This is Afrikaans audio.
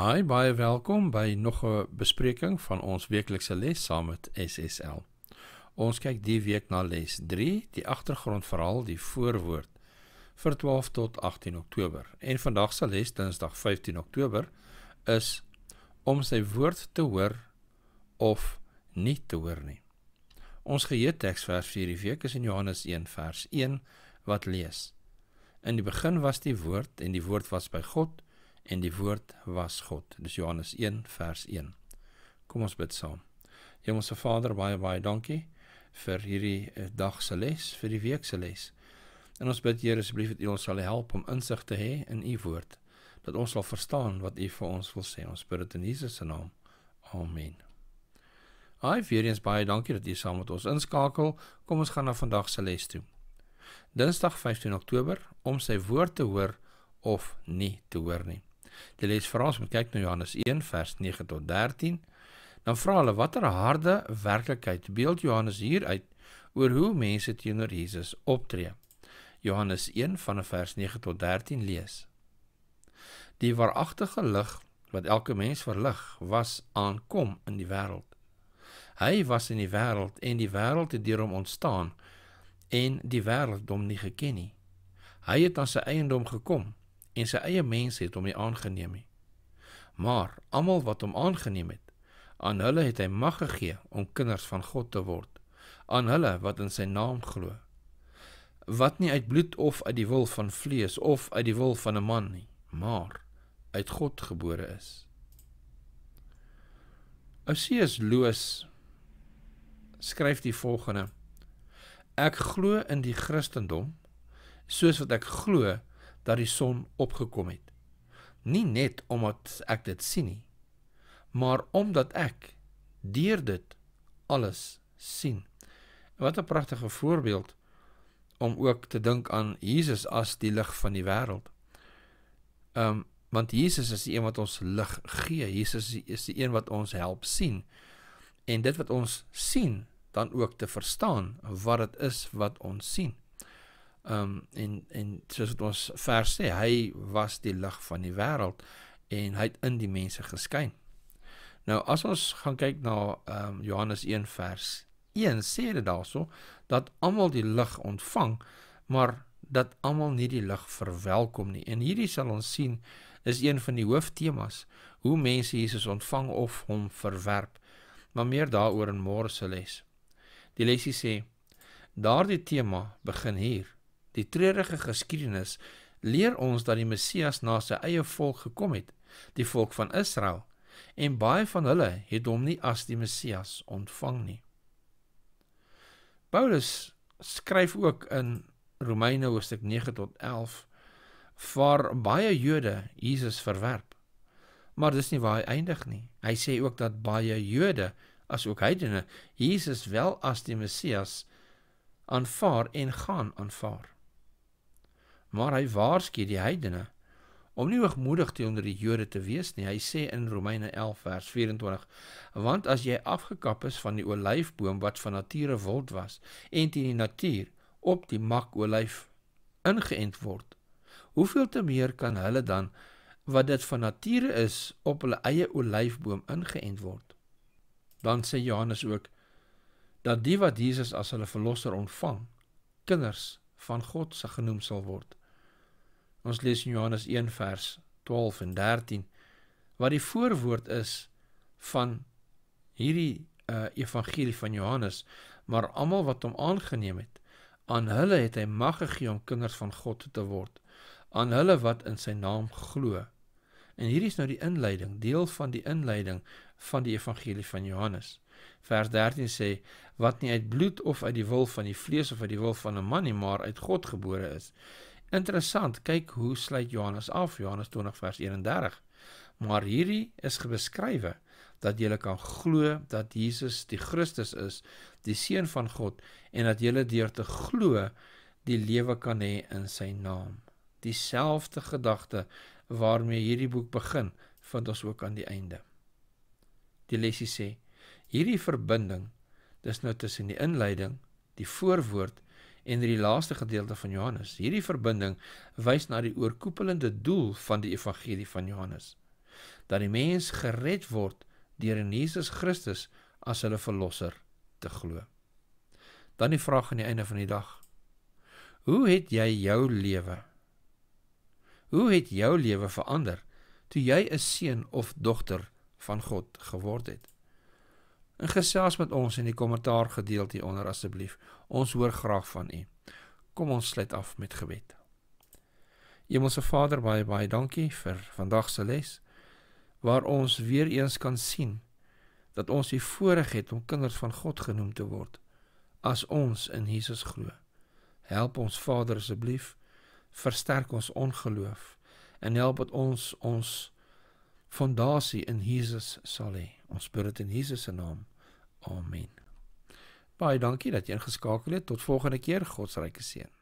Hi, baie welkom by nog 'n bespreking van ons weeklikse les saam met SSL. Ons kyk die week na les 3, die agtergrondverhaal, die voorwoord vir 12 tot 18 Oktober. En vandag se les, Dinsdag 15 Oktober, is om sy woord te hoor of nie te hoor nie. Ons geheueteksvers vir hierdie week is in Johannes 1 vers 1 wat lees: In die begin was die woord en die woord was by God en die woord was God. Dis Johannes 1 vers 1. Kom ons bid saam. Hemelse Vader, baie baie dankie vir hierdie eh, dag se les, vir die week se les. En ons bid Here asseblief dat U ons sal help om insig te hê in U woord, dat ons sal verstaan wat U vir ons wil sê. Ons bid dit in Jesus se naam. Amen. Hi, weer eens baie dankie dat jy saam met ons inskakel. Kom ons gaan na vandag se les toe. Dinsdag 15 Oktober om sy woord te hoor of nie te hoor nie. Die les vra ons om kyk na Johannes 1 vers 9 tot 13. Dan vra hulle watter harde werklikheid beeld Johannes hier uit oor hoe mense teenoor Jesus optree. Johannes 1 vanaf vers 9 tot 13 lees. Die waaragtige lig wat elke mens verlig was aankom in die wêreld. Hy was in die wêreld en die wêreld het deur hom ontstaan en die wêreld hom nie geken nie. Hy het aan sy eiendom gekom en sy eie mense het hom nie aangeneem nie. Maar almal wat hom aangeneem het, aan hulle het hy mag gegee om kinders van God te word, aan hulle wat in sy naam glo. Wat nie uit bloed of uit die wil van vlees of uit die wil van 'n man nie, maar uit God gebore is. Oseas Loos skryf die volgende: Ek glo in die Christendom soos wat ek glo dat die son opgekom het. Nie net omdat ek dit sien nie, maar omdat ek deur dit alles sien. Wat 'n pragtige voorbeeld om ook te dink aan Jesus as die lig van die wêreld. Ehm um, want Jesus is die een wat ons lig gee. Jesus is die een wat ons help sien. En dit wat ons sien, dan ook te verstaan wat dit is wat ons sien. Ehm um, en en soos wat ons vers sê, hy was die lig van die wêreld en hy het in die mense geskyn. Nou as ons gaan kyk na ehm um, Johannes 1 vers 1 sê dit daarso dat almal die lig ontvang, maar dat almal nie die lig verwelkom nie. En hierdie sal ons sien is een van die hooftemas hoe mense Jesus ontvang of hom verwerp. Maar meer daaroor in môre se les. Die lesie sê daardie tema begin hier. Die treurige geskiedenis leer ons dat die Messias na sy eie volk gekom het, die volk van Israel, en baie van hulle het hom nie as die Messias ontvang nie. Paulus skryf ook in Romeine hoofstuk 9 tot 11 vir baie Jode Jesus verwerp. Maar dis nie waar hy eindig nie. Hy sê ook dat baie Jode, asook heidene, Jesus wel as die Messias aanvaar en gaan aanvaar maar hy waarsku die heidene om nie hoogmoedig teenoor die Jode te wees nie. Hy sê in Romeine 11 vers 24: "Want as jy afgekap is van die olyfboom wat van nature wild was en teen die natuur op die mak olyf ingeënt word, hoeveel te meer kan hulle dan wat dit van nature is op hulle eie olyfboom ingeënt word?" Dan sê Johannes ook dat die wat Jesus as hulle verlosser ontvang, kinders van God se genoem sal word. Ons lees in Johannes 1 vers 12 en 13 wat die voorwoord is van hierdie uh, evangelie van Johannes, maar almal wat hom aangeneem het, aan hulle het hy mag gegee om kinders van God te word, aan hulle wat in sy naam glo. En hier is nou die inleiding, deel van die inleiding van die evangelie van Johannes. Vers 13 sê wat nie uit bloed of uit die wil van die vlees of uit die wil van 'n man nie, maar uit God gebore is, Interessant, kyk hoe sluit Johannes af, Johannes 20 vers 31. Maar hierdie is beskrywe dat jy kan glo dat Jesus die Christus is, die seun van God en dat jy deur te glo die lewe kan hê in sy naam. Dieselfde gedagte waarmee hierdie boek begin, vind ons ook aan die einde. Die lesie sê: Hierdie verbinding, dis nou tussen in die inleiding, die voorwoord en in die laaste gedeelte van Johannes. Hierdie verbinding wys na die oorkoepelende doel van die evangelie van Johannes. Dat die mens gered word deur in Jesus Christus as hulle verlosser te glo. Dan die vraag aan die einde van die dag. Hoe het jy jou lewe? Hoe het jou lewe verander toe jy 'n seun of dogter van God geword het? en gesels met ons in die kommentaar gedeel hieronder asseblief. Ons hoor graag van u. Kom ons sluit af met gebed. Hemelse Vader, baie baie dankie vir vandag se les waar ons weer eens kan sien dat ons die voorreg het om kinders van God genoem te word as ons in Jesus glo. Help ons Vader asseblief, versterk ons ongeloof en help dat ons ons fondasie in Jesus sal lê. He. Ons bid dit in Jesus se naam. Amen. Baie dankie dat jy ingeskakel het. Tot volgende keer. God se ryke seën.